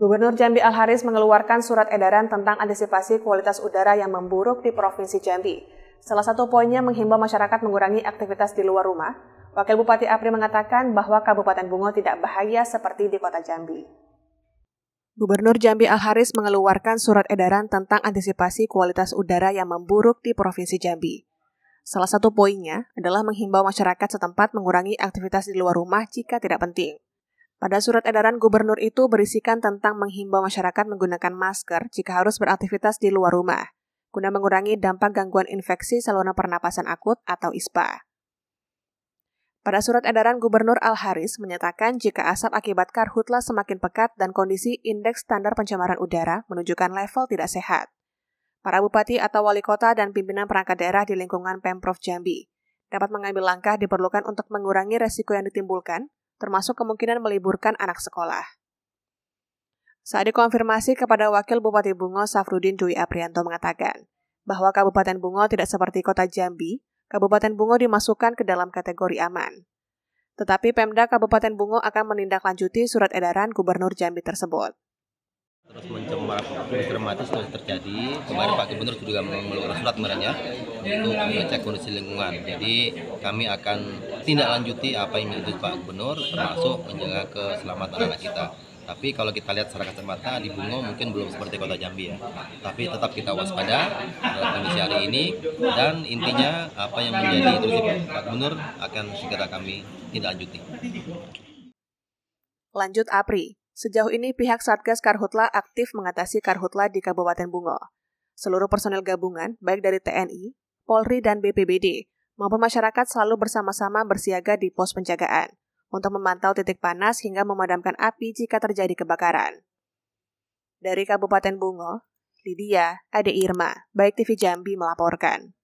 Gubernur Jambi Al Haris mengeluarkan surat edaran tentang antisipasi kualitas udara yang memburuk di Provinsi Jambi. Salah satu poinnya menghimbau masyarakat mengurangi aktivitas di luar rumah. Wakil Bupati Apri mengatakan bahwa Kabupaten Bungo tidak bahaya seperti di Kota Jambi. Gubernur Jambi Al Haris mengeluarkan surat edaran tentang antisipasi kualitas udara yang memburuk di Provinsi Jambi. Salah satu poinnya adalah menghimbau masyarakat setempat mengurangi aktivitas di luar rumah jika tidak penting. Pada surat edaran gubernur itu berisikan tentang menghimbau masyarakat menggunakan masker jika harus beraktivitas di luar rumah, guna mengurangi dampak gangguan infeksi saluran pernapasan akut atau ISPA. Pada surat edaran Gubernur Al-Haris menyatakan jika asap akibat karhutla semakin pekat dan kondisi indeks standar pencemaran udara menunjukkan level tidak sehat. Para bupati atau wali kota dan pimpinan perangkat daerah di lingkungan Pemprov Jambi dapat mengambil langkah diperlukan untuk mengurangi resiko yang ditimbulkan termasuk kemungkinan meliburkan anak sekolah. Saat dikonfirmasi kepada Wakil Bupati Bungo Safrudin Dwi Aprianto mengatakan bahwa Kabupaten Bungo tidak seperti kota Jambi, Kabupaten Bungo dimasukkan ke dalam kategori aman. Tetapi Pemda Kabupaten Bungo akan menindaklanjuti surat edaran Gubernur Jambi tersebut terus mencermati sudah terjadi kemarin Pak Gubernur juga mengeluarkan surat ya untuk mengecek kondisi lingkungan jadi kami akan tindak lanjuti apa yang ditunjuk Pak Gubernur termasuk menjaga keselamatan anak kita tapi kalau kita lihat secara kacamata di Bungo mungkin belum seperti kota Jambi ya tapi tetap kita waspada dalam kondisi hari ini dan intinya apa yang menjadi itu Pak Gubernur akan segera kami tindak lanjuti lanjut Apri Sejauh ini pihak Satgas Karhutla aktif mengatasi Karhutla di Kabupaten Bungo. Seluruh personel gabungan, baik dari TNI, Polri, dan BPBD, maupun masyarakat selalu bersama-sama bersiaga di pos penjagaan untuk memantau titik panas hingga memadamkan api jika terjadi kebakaran. Dari Kabupaten Bungo, Lydia, Ade Irma, Baik TV Jambi melaporkan.